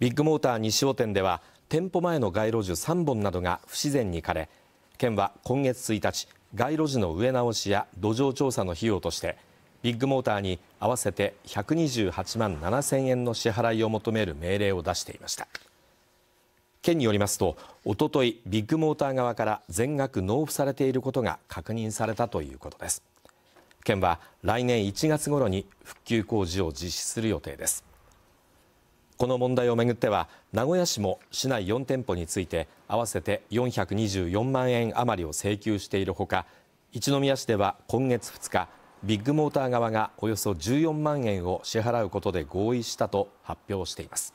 ビッグモーター西尾店では店舗前の街路樹3本などが不自然に枯れ県は今月1日街路樹の植え直しや土壌調査の費用としてビッグモーターに合わせて128万7000円の支払いを求める命令を出していました県によりますとおとといビッグモーター側から全額納付されていることが確認されたということです県は来年1月ごろに復旧工事を実施する予定ですこの問題をめぐっては名古屋市も市内4店舗について合わせて424万円余りを請求しているほか一宮市では今月2日ビッグモーター側がおよそ14万円を支払うことで合意したと発表しています。